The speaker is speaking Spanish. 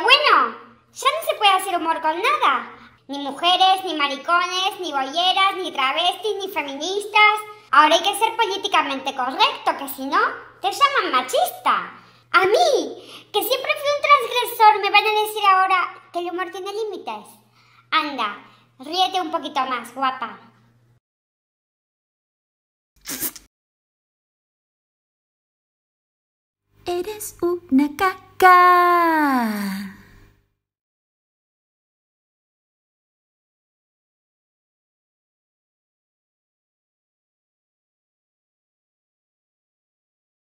bueno, ya no se puede hacer humor con nada. Ni mujeres, ni maricones, ni boyeras, ni travestis, ni feministas. Ahora hay que ser políticamente correcto, que si no, te llaman machista. A mí, que siempre fui un transgresor, me van a decir ahora que el humor tiene límites. Anda, ríete un poquito más, guapa. Eres una caca.